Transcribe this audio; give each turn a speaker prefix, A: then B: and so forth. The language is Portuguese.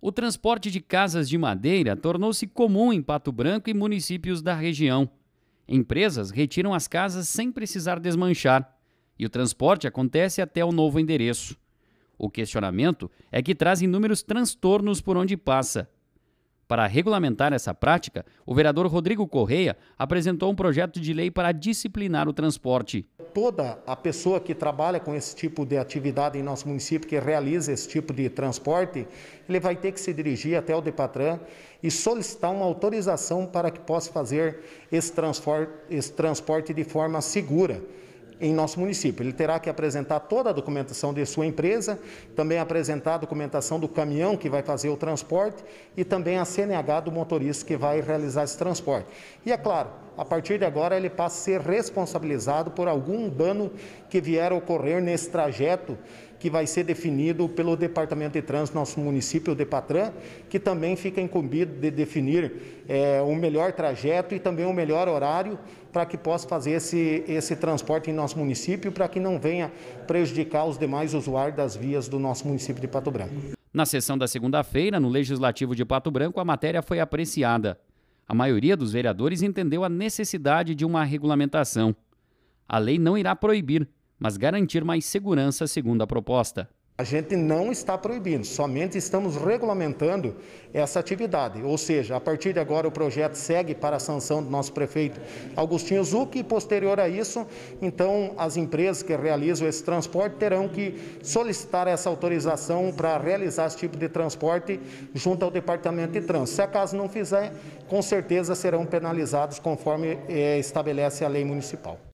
A: o transporte de casas de madeira tornou-se comum em Pato Branco e municípios da região. Empresas retiram as casas sem precisar desmanchar e o transporte acontece até o novo endereço. O questionamento é que traz inúmeros transtornos por onde passa. Para regulamentar essa prática, o vereador Rodrigo Correia apresentou um projeto de lei para disciplinar o transporte
B: toda a pessoa que trabalha com esse tipo de atividade em nosso município, que realiza esse tipo de transporte, ele vai ter que se dirigir até o Depatran e solicitar uma autorização para que possa fazer esse transporte, esse transporte de forma segura em nosso município. Ele terá que apresentar toda a documentação de sua empresa, também apresentar a documentação do caminhão que vai fazer o transporte e também a CNH do motorista que vai realizar esse transporte. E é claro, a partir de agora ele passa a ser responsabilizado por algum dano que vier a ocorrer nesse trajeto que vai ser definido pelo Departamento de Trânsito nosso município, o Depatran, que também fica incumbido de definir é, o melhor trajeto e também o melhor horário para que possa fazer esse, esse transporte em nosso município, para que não venha prejudicar os demais usuários das vias do nosso município de Pato Branco.
A: Na sessão da segunda-feira, no Legislativo de Pato Branco, a matéria foi apreciada a maioria dos vereadores entendeu a necessidade de uma regulamentação. A lei não irá proibir, mas garantir
B: mais segurança, segundo a proposta. A gente não está proibindo, somente estamos regulamentando essa atividade. Ou seja, a partir de agora o projeto segue para a sanção do nosso prefeito Agostinho Zucchi e posterior a isso, então as empresas que realizam esse transporte terão que solicitar essa autorização para realizar esse tipo de transporte junto ao Departamento de Trânsito. Se acaso não fizer, com certeza serão penalizados conforme eh, estabelece a lei municipal.